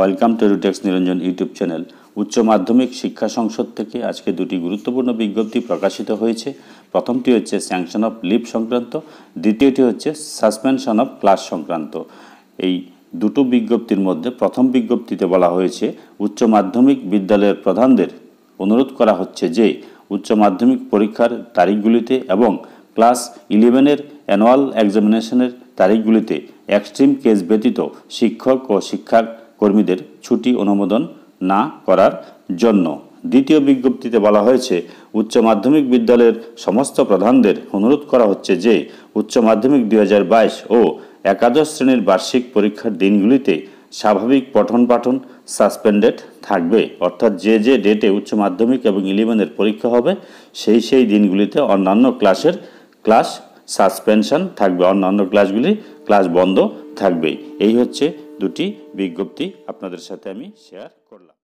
welcome to Rutex Niranjan YouTube channel উচ্চ মাধ্যমিক শিক্ষা সংসদ থেকে আজকে দুটি গুরুত্বপূর্ণ বিজ্ঞপ্তি প্রকাশিত হয়েছে প্রথমটি হচ্ছে স্যাংশন অফ লিভ সংক্রান্ত দ্বিতীয়টি হচ্ছে সাসপেনশন অফ ক্লাস সংক্রান্ত এই দুটো বিজ্ঞপ্তির মধ্যে প্রথম বিজ্ঞপ্তিতে বলা হয়েছে উচ্চ মাধ্যমিক বিদ্যালয়ের প্রধানদের অনুরোধ করা হচ্ছে যে উচ্চ মাধ্যমিক পরীক্ষার তারিখগুলিতে এবং ক্লাস ইলেভেনের অ্যানুয়াল এক্সামিনেশনের তারিখগুলিতে এক্সট্রিম কেস ব্যতীত শিক্ষক ও শিক্ষার কর্মীদের ছুটি অনুমোদন না করার জন্য দ্বিতীয় বিজ্ঞপ্তিতে বলা হয়েছে উচ্চ মাধ্যমিক বিদ্যালয়ের সমস্ত প্রধানদের অনুরোধ করা হচ্ছে যে উচ্চ মাধ্যমিক দুই ও একাদশ শ্রেণীর বার্ষিক পরীক্ষার দিনগুলিতে স্বাভাবিক পঠন পাঠন সাসপেন্ডেড থাকবে অর্থাৎ যে যে ডেটে উচ্চ মাধ্যমিক এবং ইলেভেনের পরীক্ষা হবে সেই সেই দিনগুলিতে অন্যান্য ক্লাসের ক্লাস সাসপেনশন থাকবে অন্যান্য ক্লাসগুলি ক্লাস বন্ধ থাকবে এই হচ্ছে দুটি বিজ্ঞপ্তি আপনাদের সাথে আমি শেয়ার করলাম